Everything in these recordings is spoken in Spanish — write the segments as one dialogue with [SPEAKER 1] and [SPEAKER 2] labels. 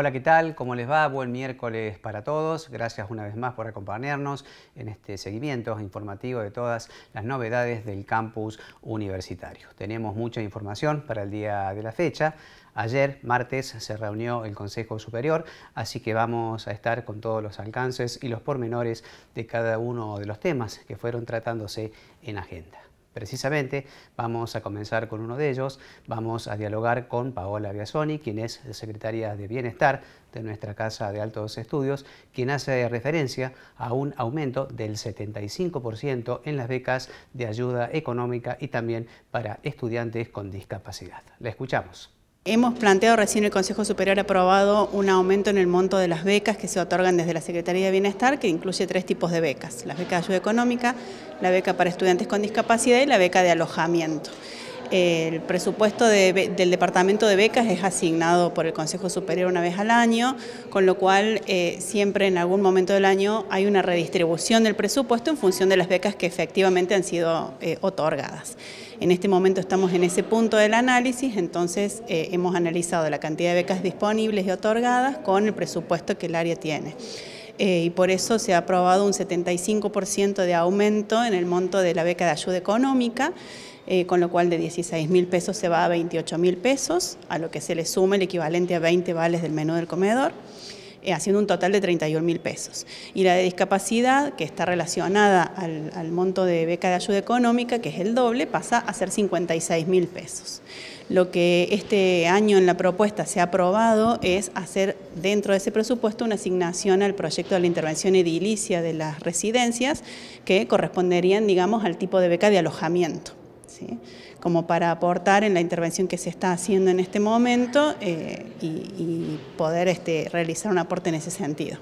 [SPEAKER 1] Hola, ¿qué tal? ¿Cómo les va? Buen miércoles para todos. Gracias una vez más por acompañarnos en este seguimiento informativo de todas las novedades del campus universitario. Tenemos mucha información para el día de la fecha. Ayer, martes, se reunió el Consejo Superior, así que vamos a estar con todos los alcances y los pormenores de cada uno de los temas que fueron tratándose en agenda. Precisamente vamos a comenzar con uno de ellos, vamos a dialogar con Paola Biasoni, quien es secretaria de Bienestar de nuestra Casa de Altos Estudios, quien hace referencia a un aumento del 75% en las becas de ayuda económica y también para estudiantes con discapacidad. La escuchamos.
[SPEAKER 2] Hemos planteado recién el Consejo Superior ha aprobado un aumento en el monto de las becas que se otorgan desde la Secretaría de Bienestar, que incluye tres tipos de becas, la beca de ayuda económica, la beca para estudiantes con discapacidad y la beca de alojamiento el presupuesto del Departamento de Becas es asignado por el Consejo Superior una vez al año, con lo cual eh, siempre en algún momento del año hay una redistribución del presupuesto en función de las becas que efectivamente han sido eh, otorgadas. En este momento estamos en ese punto del análisis, entonces eh, hemos analizado la cantidad de becas disponibles y otorgadas con el presupuesto que el área tiene. y por eso se ha aprobado un 75% de aumento en el monto de la beca de ayuda económica eh, con lo cual de 16 mil pesos se va a 28 mil pesos, a lo que se le suma el equivalente a 20 vales del menú del comedor eh, haciendo un total de 31 mil pesos. Y la de discapacidad, que está relacionada al, monto de beca de ayuda económica, que es el doble, pasa a ser 56 mil pesos. Lo que este año en la propuesta se ha aprobado es hacer dentro de ese presupuesto una asignación al proyecto de la intervención edilicia de las residencias que corresponderían, digamos, al tipo de beca de alojamiento como para aportar en la intervención que se está haciendo en este momento eh, y, poder este, realizar un aporte en ese
[SPEAKER 3] sentido.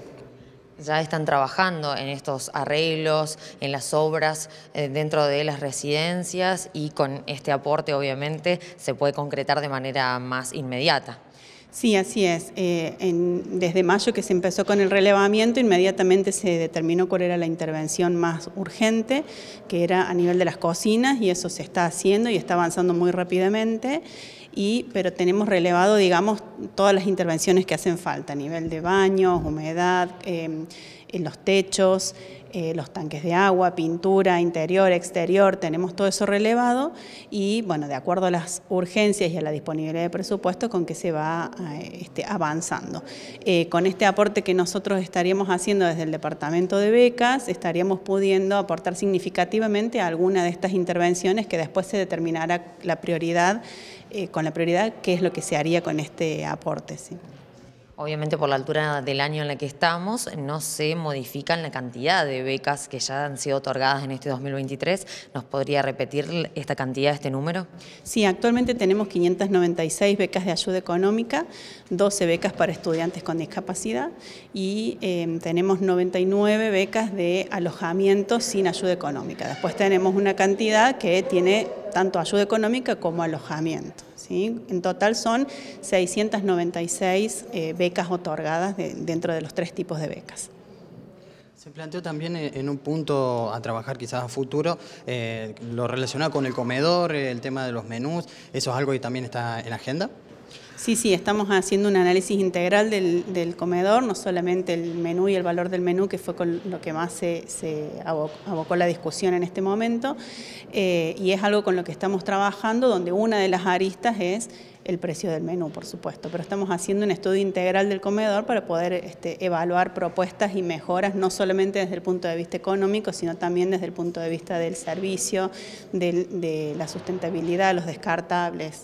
[SPEAKER 3] Ya están trabajando en estos arreglos, en las obras eh, dentro de las residencias y con este aporte obviamente se puede concretar de manera más inmediata. Sí, así es.
[SPEAKER 2] Eh, desde mayo que se empezó con el relevamiento, inmediatamente se determinó cuál era la intervención más urgente, que era a nivel de las cocinas, y eso se está haciendo y está avanzando muy rápidamente pero tenemos relevado, digamos, todas las intervenciones que hacen falta, a nivel de baños, humedad, em, en los techos, eh, los tanques de agua, pintura, interior, exterior, tenemos todo eso relevado y, bueno, de acuerdo a las urgencias y a la disponibilidad de presupuesto con que se va eh, este, avanzando. Eh, con este aporte que nosotros estaríamos haciendo desde el Departamento de Becas, estaríamos pudiendo aportar significativamente a alguna de estas intervenciones que después se determinará la prioridad eh, con la prioridad qué es lo que se haría con este aporte. ¿sí?
[SPEAKER 3] Obviamente por la altura del año en la que estamos, no se modifican la cantidad de becas que ya han sido otorgadas en este 2023. ¿Nos podría repetir esta cantidad, este número?
[SPEAKER 2] Sí, actualmente tenemos 596 becas de ayuda económica, 12 becas para estudiantes con discapacidad y em, tenemos 99 becas de alojamiento sin ayuda económica. Después tenemos una cantidad que tiene tanto ayuda económica como alojamiento. En total son 696 eh, becas otorgadas dentro de los tres tipos de becas.
[SPEAKER 1] Se planteó también eh, en un punto a trabajar quizás a futuro, eh, lo relacionado con el comedor, el tema de los menús, ¿eso es algo que también está en la agenda?
[SPEAKER 2] Sí, sí, estamos haciendo un análisis integral del, comedor, no solamente el menú y el valor del menú, que fue con lo que más se, abocó la discusión en este momento, eh, y es algo con lo que estamos trabajando, donde una de las aristas es el precio del menú, por supuesto, pero estamos haciendo un estudio integral del comedor para poder este, evaluar propuestas y mejoras, no solamente desde el punto de vista económico, sino también desde el punto de vista del servicio, de la sustentabilidad, los descartables.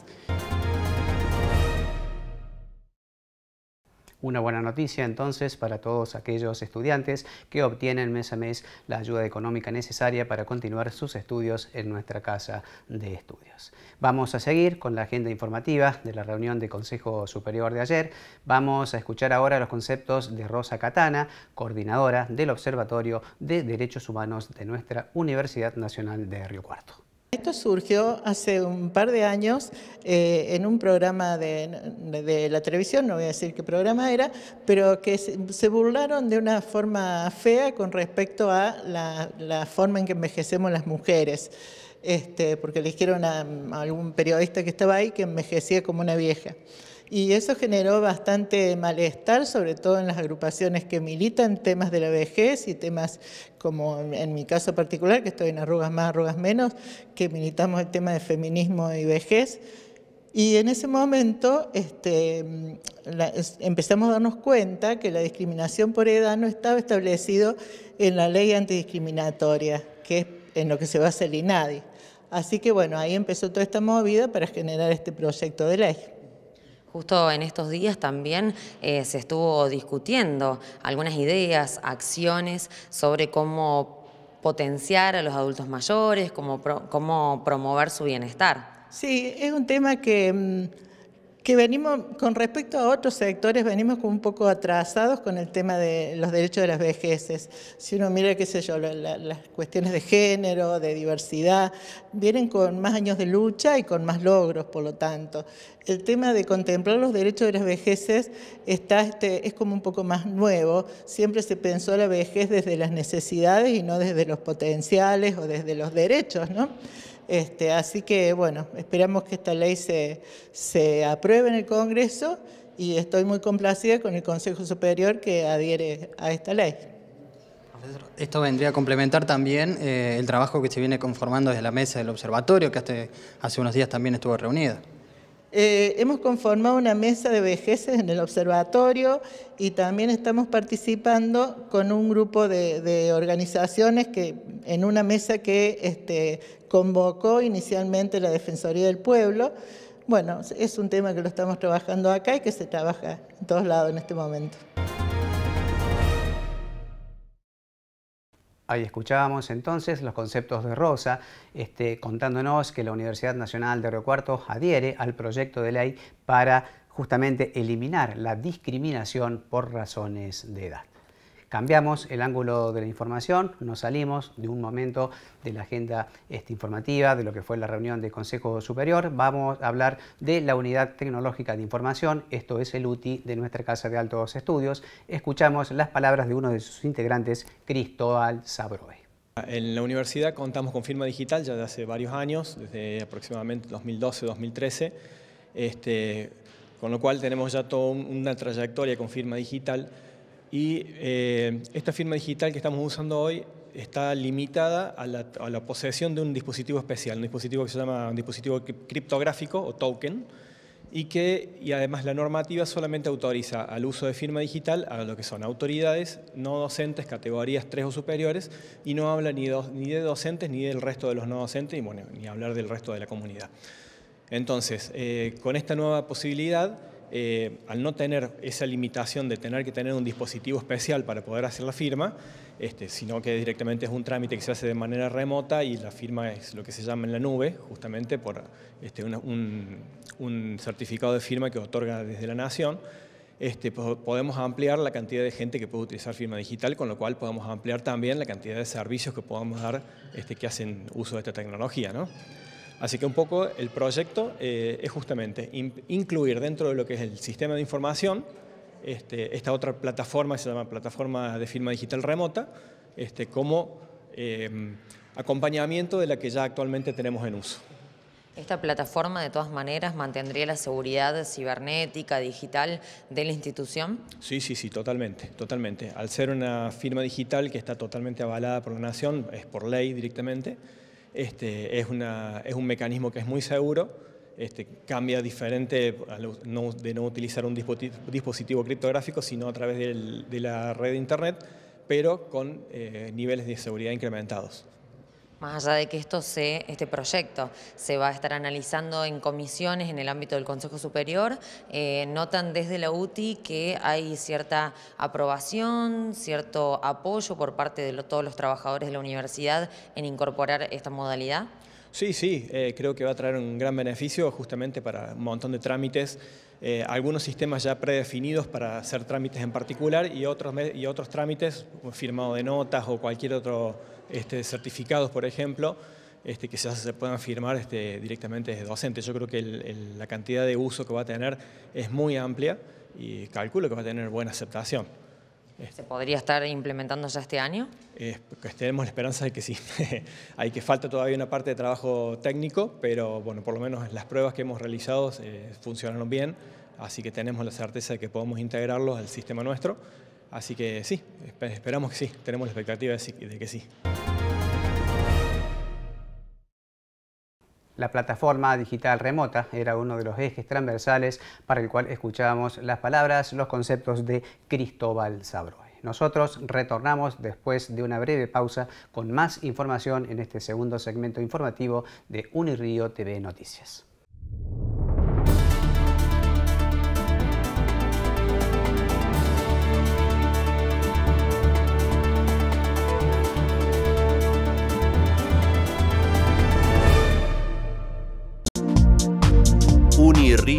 [SPEAKER 1] Una buena noticia entonces para todos aquellos estudiantes que obtienen mes a mes la ayuda económica necesaria para continuar sus estudios en nuestra casa de estudios. Vamos a seguir con la agenda informativa de la reunión de Consejo Superior de ayer. Vamos a escuchar ahora los conceptos de Rosa Catana, coordinadora del Observatorio de Derechos Humanos de nuestra Universidad Nacional de Río Cuarto.
[SPEAKER 4] Esto surgió hace un par de años eh, en un programa de, la televisión, no voy a decir qué programa era, pero que se, burlaron de una forma fea con respecto a la, forma en que envejecemos las mujeres. Este, porque le dijeron a algún periodista que estaba ahí que envejecía como una vieja y eso generó bastante malestar, sobre todo en las agrupaciones que militan temas de la vejez y temas como en mi caso particular, que estoy en arrugas más, arrugas menos, que militamos el tema de feminismo y vejez. Y en ese momento este, mm, empezamos a darnos cuenta que la discriminación por edad no estaba establecido en la ley antidiscriminatoria, que es en lo que se basa el INADI. Así que bueno, ahí empezó toda esta movida para generar este proyecto de ley.
[SPEAKER 3] Justo en estos días también eh, se estuvo discutiendo algunas ideas, acciones sobre cómo potenciar a los adultos mayores, cómo, cómo promover su bienestar.
[SPEAKER 4] Sí, es un tema que mm, que venimos, con respecto a otros sectores, venimos un poco atrasados con el tema de los derechos de las vejeces. Si uno mira, qué sé yo, las cuestiones de género, de diversidad, vienen con más años de lucha y con más logros, por lo tanto. El tema de contemplar los derechos de las vejeces está, este, es como un poco más nuevo. Siempre se pensó la vejez desde las necesidades y no desde los potenciales o desde los derechos, ¿no? Este, así que, bueno, esperamos que esta ley se, apruebe en el Congreso y estoy muy complacida con el Consejo Superior que adhiere a esta ley.
[SPEAKER 1] Esto vendría a complementar también eh, el trabajo que se viene conformando desde la mesa del observatorio, que hace unos días también estuvo reunida.
[SPEAKER 4] Eh, hemos conformado una mesa de vejeces en el observatorio y también estamos participando con un grupo de, organizaciones que en una mesa que este, convocó inicialmente la Defensoría del Pueblo. Bueno, es un tema que lo estamos trabajando acá y que se trabaja en todos lados en este momento.
[SPEAKER 1] Ahí escuchábamos entonces los conceptos de Rosa, este, contándonos que la Universidad Nacional de Río Cuarto adhiere al proyecto de ley para justamente eliminar la discriminación por razones de edad cambiamos el ángulo de la información, nos salimos de un momento de la agenda este, informativa, de lo que fue la reunión del Consejo Superior, vamos a hablar de la Unidad Tecnológica de Información, esto es el UTI de nuestra Casa de Altos Estudios. Escuchamos las palabras de uno de sus integrantes, Cristóbal Sabroe.
[SPEAKER 5] En la universidad contamos con firma digital ya de hace varios años, desde aproximadamente 2012-2013, este, con lo cual tenemos ya toda una trayectoria con firma digital y eh, esta firma digital que estamos usando hoy está limitada a la, posesión de un dispositivo especial, un dispositivo que se llama un dispositivo criptográfico o token, y que y además la normativa solamente autoriza al uso de firma digital a lo que son autoridades, no docentes, categorías 3 o superiores, y no habla ni, ni de docentes ni del resto de los no docentes, y bueno, ni hablar del resto de la comunidad. Entonces, eh, con esta nueva posibilidad, eh, al no tener esa limitación de tener que tener un dispositivo especial para poder hacer la firma, este, sino que directamente es un trámite que se hace de manera remota y la firma es lo que se llama en la nube, justamente por este, un, certificado de firma que otorga desde la Nación. Este, podemos ampliar la cantidad de gente que puede utilizar firma digital, con lo cual podemos ampliar también la cantidad de servicios que podamos dar que hacen uso de esta tecnología. Así que un poco el proyecto eh, es justamente incluir dentro de lo que es el sistema de información este, esta otra plataforma, se llama plataforma de firma digital remota, este, como em, acompañamiento de la que ya actualmente tenemos en uso.
[SPEAKER 3] Esta plataforma, de todas maneras, mantendría la seguridad cibernética, digital de la institución.
[SPEAKER 5] Sí, sí, sí, totalmente, totalmente. Al ser una firma digital que está totalmente avalada por la Nación, es por ley directamente, este, es, un mecanismo que es muy seguro, este, cambia diferente de no utilizar un dispositivo criptográfico, sino a través de la red de Internet, pero con eh, niveles de seguridad incrementados.
[SPEAKER 3] Más allá de que esto se, este proyecto se va a estar analizando en comisiones en el ámbito del Consejo Superior, eh, notan desde la UTI que hay cierta aprobación, cierto apoyo por parte de todos los trabajadores de la universidad en incorporar esta modalidad.
[SPEAKER 5] Sí, sí, eh, creo que va a traer un gran beneficio justamente para un montón de trámites eh, algunos sistemas ya predefinidos para hacer trámites en particular y otros, y otros trámites, firmado de notas o cualquier otro certificado, este, certificados, por ejemplo, este, que se puedan firmar este, directamente desde docentes. Yo creo que la cantidad de uso que va a tener es muy amplia y calculo que va a tener buena aceptación.
[SPEAKER 3] ¿Se podría estar implementando ya este año?
[SPEAKER 5] tenemos la esperanza de que sí. Hay que falta todavía una parte de trabajo técnico, pero bueno, por lo menos las pruebas que hemos realizado eh, funcionaron bien, así que tenemos la certeza de que podemos integrarlos al sistema nuestro. Así que sí, esperamos que sí, tenemos la expectativa de que sí. La plataforma
[SPEAKER 1] digital remota era uno de los ejes transversales para el cual escuchábamos las palabras, los conceptos de Cristóbal sabroe Nosotros retornamos después de una breve pausa con más información en este segundo segmento informativo de Unirío TV Noticias.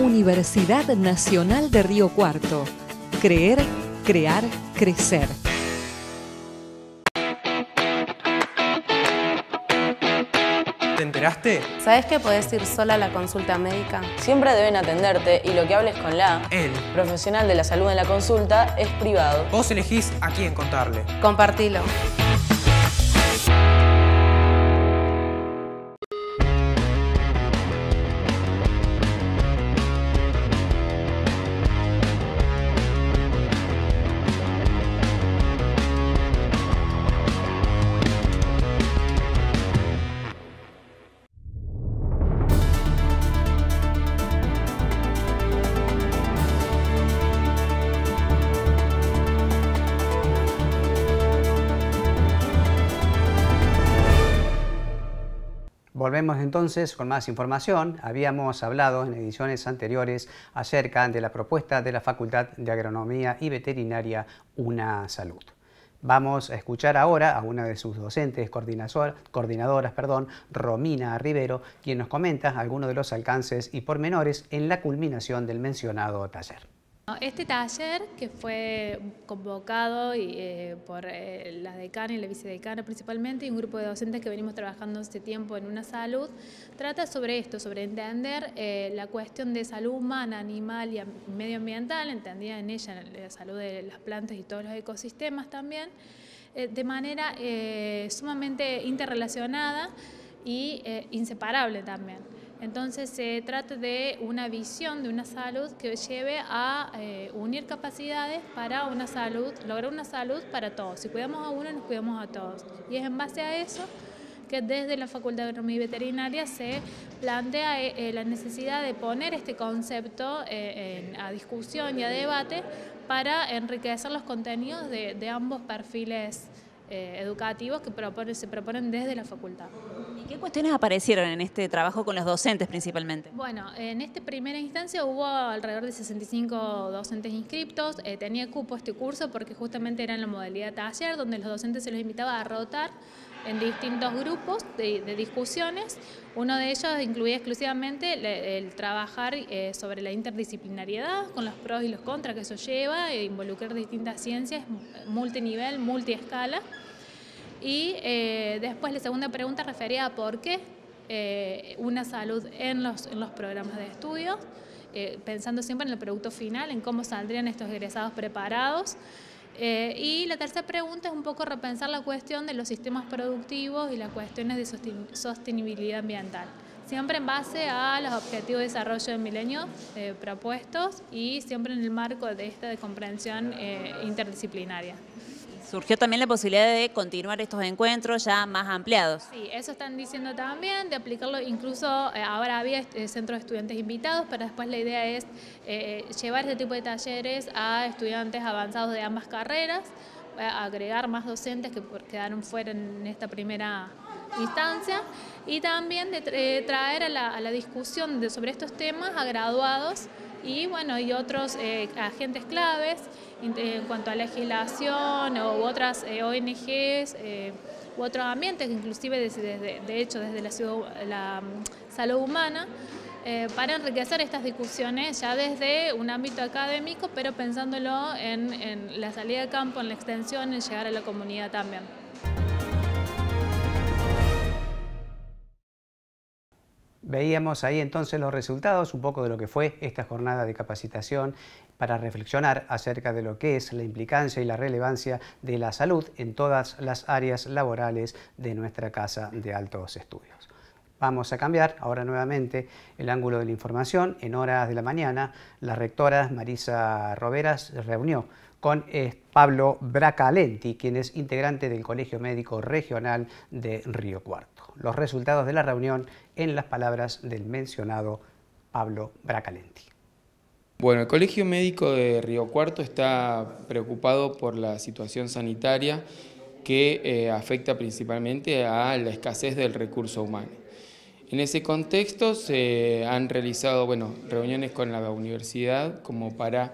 [SPEAKER 6] Universidad Nacional de Río Cuarto. Creer, crear, crecer.
[SPEAKER 4] ¿Te enteraste? ¿Sabes
[SPEAKER 7] que podés ir sola a la consulta médica? Siempre deben atenderte y lo que hables con la
[SPEAKER 1] el
[SPEAKER 2] profesional de la salud en la consulta es privado.
[SPEAKER 1] Vos elegís a quién contarle. Compartilo. Volvemos entonces con más información. Habíamos hablado en ediciones anteriores acerca de la propuesta de la Facultad de Agronomía y Veterinaria Una Salud. Vamos a escuchar ahora a una de sus docentes, coordinadoras, perdón, Romina Rivero, quien nos comenta algunos de los alcances y pormenores en la culminación del mencionado taller.
[SPEAKER 8] Ah, este taller, que fue convocado eh, por eh, las la decana y la vicedecana principalmente, y un grupo de docentes que venimos trabajando este tiempo en una salud, trata sobre esto, sobre entender eh, la cuestión de salud humana, animal y medioambiental, entendida en ella la salud de las plantas y todos los ecosistemas también, de manera sumamente interrelacionada y inseparable también. Entonces se trata de una visión de una salud que lleve a eh, unir capacidades para una salud, lograr una salud para todos. Si cuidamos a uno, nos cuidamos a todos. Y es en base a eso que desde la Facultad de Agronomía y Veterinaria se plantea eh, eh, la necesidad de poner este concepto en, a discusión y a debate para enriquecer los contenidos de ambos perfiles eh, educativos que se proponen desde la facultad. ¿Y qué
[SPEAKER 6] cuestiones aparecieron en este trabajo con los docentes principalmente?
[SPEAKER 8] Bueno, en esta primera instancia hubo alrededor de 65 docentes inscriptos, eh, tenía cupo este curso porque justamente era en la modalidad taller, donde los docentes se los invitaba a rotar en distintos grupos de, discusiones. Uno de ellos incluía exclusivamente el, trabajar eh, sobre la interdisciplinariedad, con los pros y los contras que eso lleva, e involucrar distintas ciencias, multinivel, multiescala. Y eh, después la segunda pregunta refería a por qué eh, una salud en los, en los programas de estudio, pensando siempre en el producto final, en cómo saldrían estos egresados preparados. Eh, y la tercera pregunta es un poco repensar la cuestión de los sistemas productivos y las cuestiones de sostenibilidad ambiental, siempre en base a los objetivos de desarrollo del milenio eh, propuestos y siempre en el marco de esta de comprensión eh, interdisciplinaria
[SPEAKER 6] surgió también la posibilidad de continuar estos encuentros ya más ampliados.
[SPEAKER 8] Sí, eso están diciendo también, de aplicarlo incluso eh, ahora había eh, centros de estudiantes invitados, pero después la idea es eh, llevar este tipo de talleres a estudiantes avanzados de ambas carreras, agregar más docentes que quedaron fuera en esta primera instancia y también de traer a la, a la discusión de, sobre estos temas a graduados y bueno y otros agentes claves eh, en cuanto a legislación eh, u otras eh, ONGs u otros ambientes, inclusive desde, de hecho desde la, la mm, salud humana, para enriquecer estas discusiones ya desde un ámbito académico, pero pensándolo en, en la salida de campo, en la extensión, en llegar a la comunidad también.
[SPEAKER 1] Veíamos ahí entonces los resultados, un poco de lo que fue esta jornada de capacitación para reflexionar acerca de lo que es la implicancia y la relevancia de la salud en todas las áreas laborales de nuestra Casa de Altos Estudios. Vamos a cambiar ahora nuevamente el ángulo de la información. En horas de la mañana, la rectora Marisa Roberas reunió con eh, Pablo Bracalenti, quien es integrante del Colegio Médico Regional de Río Cuarto. Los resultados de la reunión en las palabras del mencionado Pablo Bracalenti.
[SPEAKER 9] Bueno, el Colegio Médico de Río Cuarto está preocupado por la situación sanitaria que eh, afecta principalmente a la escasez del recurso humano. En ese contexto se han realizado reuniones con la universidad como para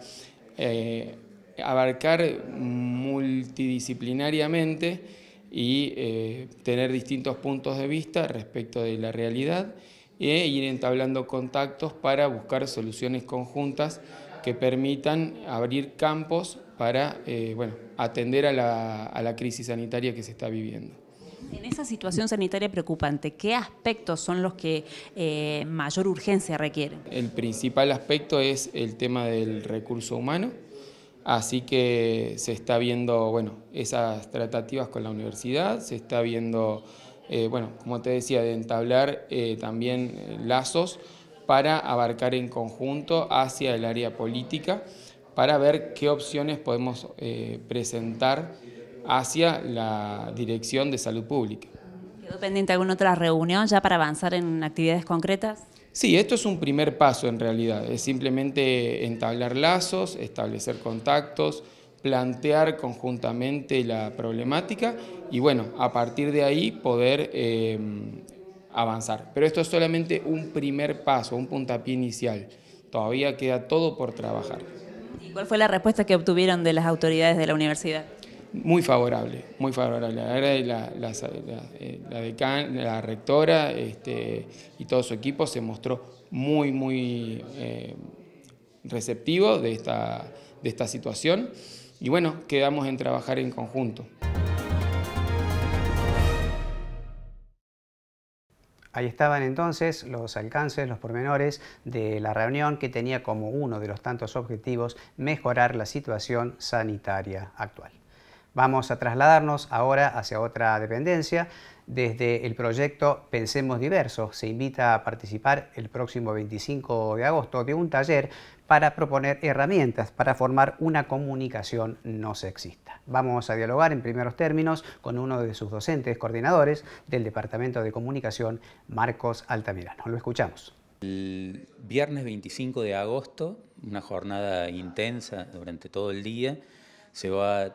[SPEAKER 9] eh, abarcar multidisciplinariamente y eh, tener distintos puntos de vista respecto de la realidad e ir entablando contactos para buscar soluciones conjuntas que permitan abrir campos para eh, atender a la, crisis sanitaria que se está viviendo.
[SPEAKER 6] En esa situación sanitaria preocupante, ¿qué aspectos son los que eh, mayor urgencia requieren?
[SPEAKER 9] El principal aspecto es el tema del recurso humano, Así que se está viendo, bueno, esas tratativas con la universidad, se está viendo, eh, bueno, como te decía, de entablar eh, también lazos para abarcar en conjunto hacia el área política, para ver qué opciones podemos eh, presentar hacia la Dirección de Salud Pública.
[SPEAKER 6] ¿Quedó pendiente alguna otra reunión ya para avanzar en actividades concretas?
[SPEAKER 9] Sí, esto es un primer paso en realidad, es simplemente entablar lazos, establecer contactos, plantear conjuntamente la problemática y bueno, a partir de ahí poder eh, avanzar. Pero esto es solamente un primer paso, un puntapié inicial. Todavía queda todo por trabajar. ¿Y cuál fue la respuesta que obtuvieron de las autoridades de la universidad? muy favorable, muy favorable. La, eh, la, rectora este, y todo su equipo se mostró muy, muy eh, receptivo de esta situación. Y bueno, quedamos en trabajar en conjunto. Ahí estaban entonces los
[SPEAKER 1] alcances, los pormenores de la reunión que tenía como uno de los tantos objetivos mejorar la situación sanitaria actual. Vamos a trasladarnos ahora hacia otra dependencia. Desde el proyecto Pensemos Diversos se invita a participar el próximo 25 de agosto de un taller para proponer herramientas para formar una comunicación no sexista. Vamos a dialogar en primeros términos con uno de sus docentes coordinadores del Departamento de Comunicación, Marcos Altamirano. Lo
[SPEAKER 10] escuchamos. El viernes 25 de agosto, una jornada intensa durante todo el día, se va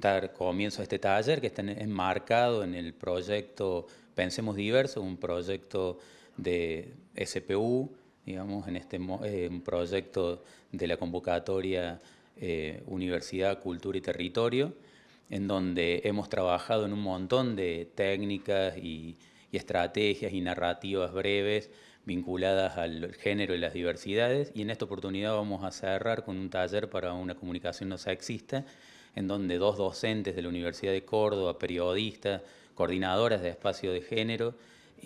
[SPEAKER 10] dar comienzo a este taller que está enmarcado en el proyecto Pensemos Diverso, un proyecto de SPU, digamos, en este eh, un proyecto de la convocatoria eh, Universidad, Cultura y Territorio, en donde hemos trabajado en un montón de técnicas y, y estrategias y narrativas breves vinculadas al género y las diversidades, y en esta oportunidad vamos a cerrar con un taller para una comunicación no sexista, en donde dos docentes de la Universidad de Córdoba, periodistas, coordinadoras de espacio de género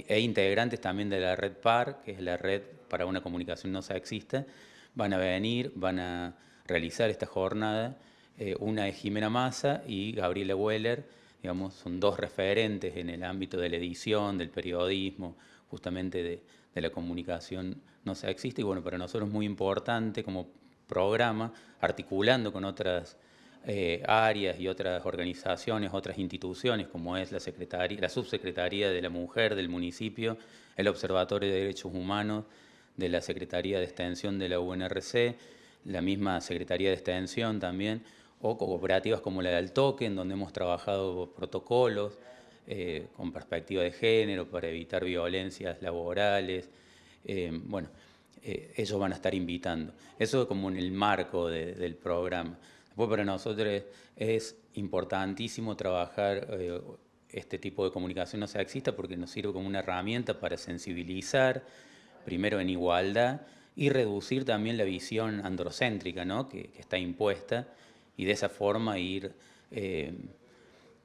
[SPEAKER 10] e integrantes también de la red PAR, que es la red para una comunicación no sexista, van a venir, van a realizar esta jornada. Eh, una es Jimena Massa y Gabriela Weller, digamos, son dos referentes en el ámbito de la edición, del periodismo, justamente de, de la comunicación no sexista. Y bueno, para nosotros es muy importante como programa, articulando con otras eh, áreas y otras organizaciones, otras instituciones, como es la, Secretaría, la Subsecretaría de la Mujer del municipio, el Observatorio de Derechos Humanos de la Secretaría de Extensión de la UNRC, la misma Secretaría de Extensión también, o cooperativas como la del token en donde hemos trabajado protocolos eh, con perspectiva de género para evitar violencias laborales. Eh, bueno, ellos van a estar invitando. Eso como en el marco del programa. Después para nosotros es importantísimo trabajar eh, este tipo de comunicación no sea exista porque nos sirve como una herramienta para sensibilizar, primero en igualdad, y reducir también la visión androcéntrica que, está impuesta y de esa forma ir eh,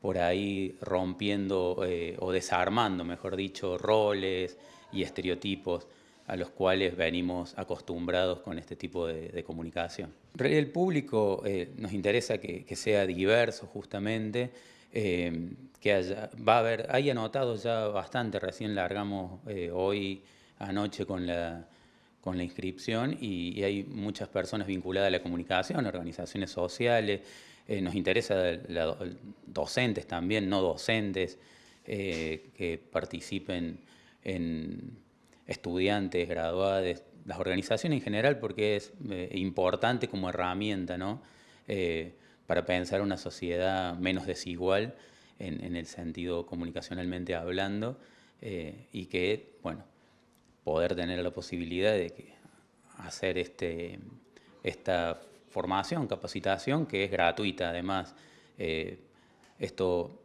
[SPEAKER 10] por ahí rompiendo eh, o desarmando, mejor dicho, roles y estereotipos a los cuales venimos acostumbrados con este tipo de, comunicación. El público eh, nos interesa que, sea diverso justamente, eh, que haya, va a haber, hay anotado ya bastante, recién largamos eh, hoy anoche con la, con la inscripción y, hay muchas personas vinculadas a la comunicación, organizaciones sociales, nos interesa docentes también, no docentes, que participen en estudiantes, graduados, las organizaciones en general, porque es eh, importante como herramienta, ¿no? Eh, para pensar una sociedad menos desigual en, el sentido comunicacionalmente hablando eh, y que, bueno, poder tener la posibilidad de hacer este, esta formación, capacitación que es gratuita además. esto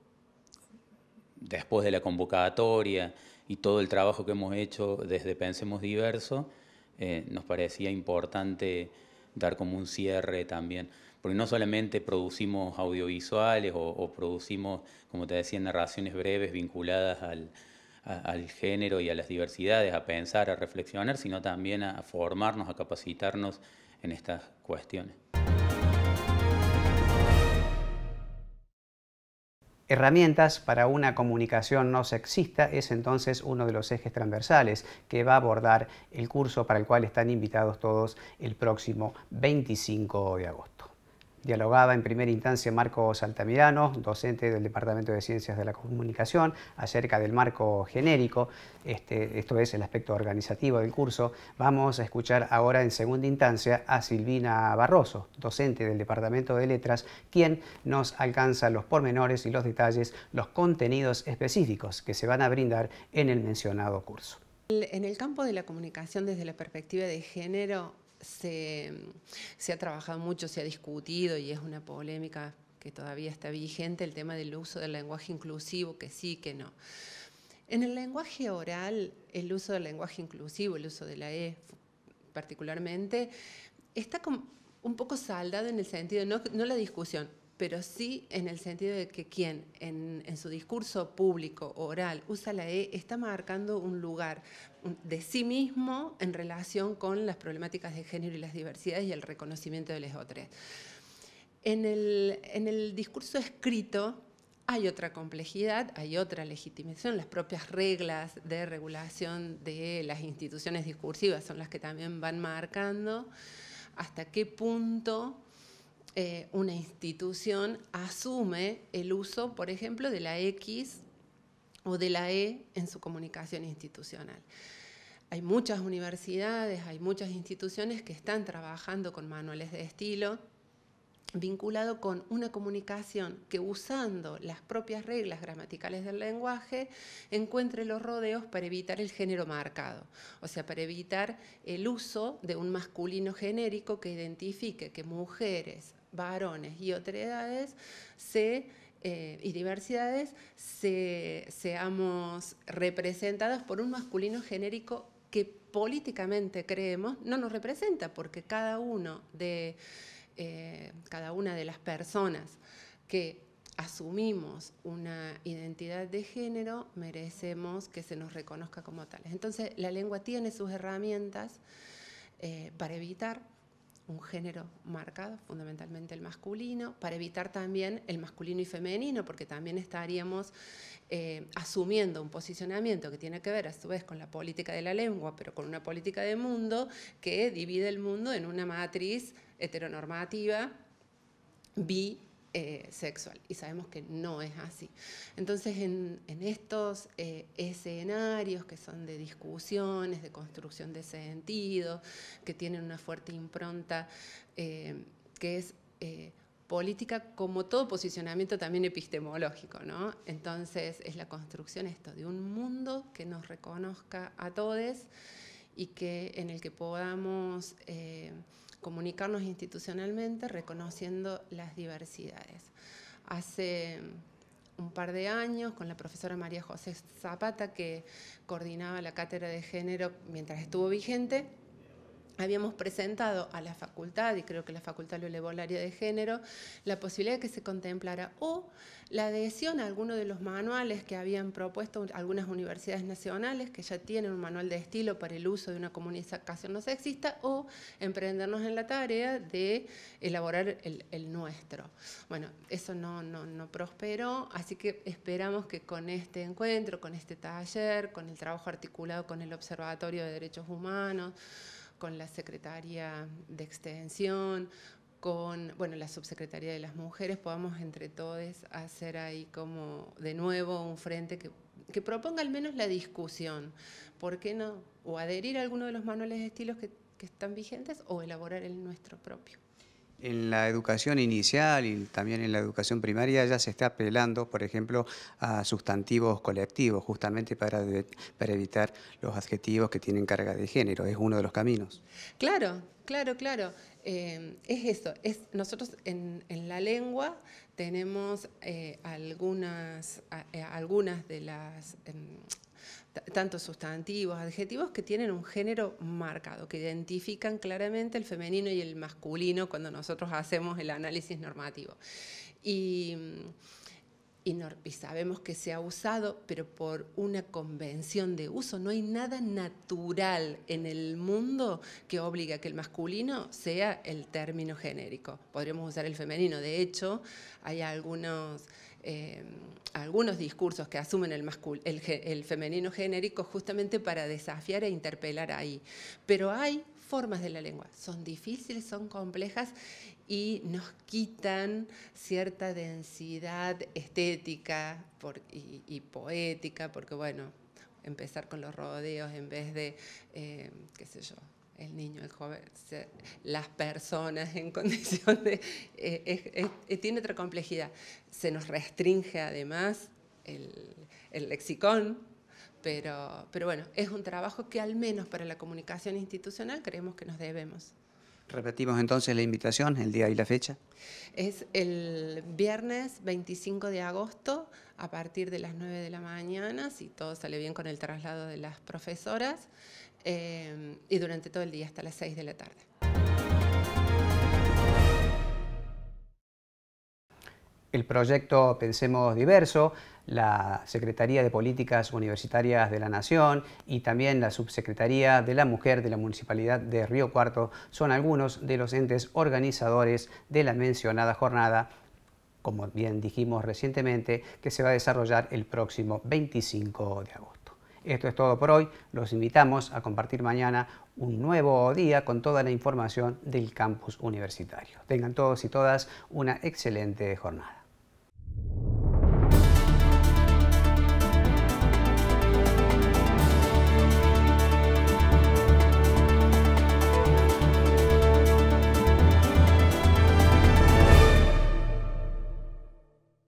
[SPEAKER 10] después de la convocatoria y todo el trabajo que hemos hecho desde Pensemos Diverso, eh, nos parecía importante dar como un cierre también, porque no solamente producimos audiovisuales o, producimos, como te decía, narraciones breves vinculadas al, género y a las diversidades, a pensar, a reflexionar, sino también a formarnos, a capacitarnos en estas cuestiones.
[SPEAKER 1] Herramientas para una comunicación no sexista es entonces uno de los ejes transversales que va a abordar el curso para el cual están invitados todos el próximo 25 de agosto. Dialogaba en primera instancia Marco Saltamirano, docente del Departamento de Ciencias de la Comunicación, acerca del marco genérico, este, esto es el aspecto organizativo del curso. Vamos a escuchar ahora en segunda instancia a Silvina Barroso, docente del Departamento de Letras, quien nos alcanza los pormenores y los detalles, los contenidos específicos que se van a brindar en el mencionado curso.
[SPEAKER 7] En el campo de la comunicación desde la perspectiva de género, se, ha trabajado mucho, se ha discutido y es una polémica que todavía está vigente, el tema del uso del lenguaje inclusivo, que sí, que no. En el lenguaje oral, el uso del lenguaje inclusivo, el uso de la E particularmente, está un poco saldado en el sentido, no la discusión, pero sí en el sentido de que quien en, su discurso público, oral, usa la E, está marcando un lugar de sí mismo en relación con las problemáticas de género y las diversidades y el reconocimiento de los otros. En el, en el discurso escrito, hay otra complejidad, hay otra legitimación, las propias reglas de regulación de las instituciones discursivas son las que también van marcando hasta qué punto eh, una institución asume el uso, por ejemplo, de la X o de la E en su comunicación institucional. Hay muchas universidades, hay muchas instituciones que están trabajando con manuales de estilo vinculado con una comunicación que usando las propias reglas gramaticales del lenguaje encuentre los rodeos para evitar el género marcado, o sea, para evitar el uso de un masculino genérico que identifique que mujeres, varones y edades, se, eh, y diversidades seamos representados por un masculino genérico que políticamente creemos no nos representa, porque cada uno de eh, cada una de las personas que asumimos una identidad de género, merecemos que se nos reconozca como tales. Entonces, la lengua tiene sus herramientas eh, para evitar un género marcado, fundamentalmente el masculino, para evitar también el masculino y femenino, porque también estaríamos eh, asumiendo un posicionamiento que tiene que ver a su vez con la política de la lengua, pero con una política de mundo que divide el mundo en una matriz heteronormativa, bi eh, sexual y sabemos que no es así. Entonces, en, estos eh, escenarios que son de discusiones, de construcción de sentido, que tienen una fuerte impronta eh, que es política como todo posicionamiento también epistemológico, ¿no? Entonces, es la construcción esto de un mundo que nos reconozca a todos y que en el que podamos comunicarnos institucionalmente reconociendo las diversidades. Hace un par de años con la profesora María José Zapata, que coordinaba la cátedra de género mientras estuvo vigente, habíamos presentado a la facultad, y creo que la facultad lo elevó al área de género, la posibilidad de que se contemplara o la adhesión a alguno de los manuales que habían propuesto algunas universidades nacionales, que ya tienen un manual de estilo para el uso de una comunicación no sexista, o emprendernos en la tarea de elaborar el, nuestro. Bueno, eso no prosperó, así que esperamos que con este encuentro, con este taller, con el trabajo articulado con el Observatorio de Derechos Humanos, con la secretaria de Extensión, con bueno, la Subsecretaría de las Mujeres, podamos entre todos hacer ahí como de nuevo un frente que, proponga al menos la discusión. ¿Por qué no? O adherir a alguno de los manuales de estilos que están vigentes o elaborar el nuestro propio
[SPEAKER 1] en la educación inicial y también en la educación primaria ya se está apelando, por ejemplo, a sustantivos colectivos, justamente para, para evitar los adjetivos que tienen carga de género. Es uno de los caminos.
[SPEAKER 7] Claro, claro, claro. Eh, es eso. Es, nosotros en, en la lengua tenemos eh, algunas, eh, algunas de las em, tanto sustantivos, adjetivos que tienen un género marcado, que identifican claramente el femenino y el masculino cuando nosotros hacemos el análisis normativo. Y mm, y, sabemos que se ha usado, pero por una convención de uso. No hay nada natural en el mundo que obliga a que el masculino sea el término genérico. Podríamos usar el femenino. De hecho, hay algunos, eh, algunos discursos que asumen el, el femenino genérico justamente para desafiar e interpelar ahí. Pero hay formas de la lengua. Son difíciles, son complejas y nos quitan cierta densidad estética y, poética, porque bueno, empezar con los rodeos en vez de, eh, qué sé yo, el niño, el joven, las personas en condición de... Eh, eh, tiene otra complejidad. Se nos restringe además el, lexicón, pero, pero bueno, es un trabajo que al menos para la comunicación institucional creemos que nos debemos.
[SPEAKER 1] Repetimos entonces la invitación, el día y la fecha.
[SPEAKER 7] Es el viernes 25 de agosto a partir de las 9 de la mañana, si todo sale bien con el traslado de las profesoras, eh, y durante todo el día hasta las 6 de la tarde.
[SPEAKER 1] el proyecto Pensemos Diverso, la Secretaría de Políticas Universitarias de la Nación y también la Subsecretaría de la Mujer de la Municipalidad de Río Cuarto son algunos de los entes organizadores de la mencionada jornada, como bien dijimos recientemente, que se va a desarrollar el próximo 25 de agosto. Esto es todo por hoy, los invitamos a compartir mañana un nuevo día con toda la información del campus universitario. Tengan todos y todas una excelente jornada.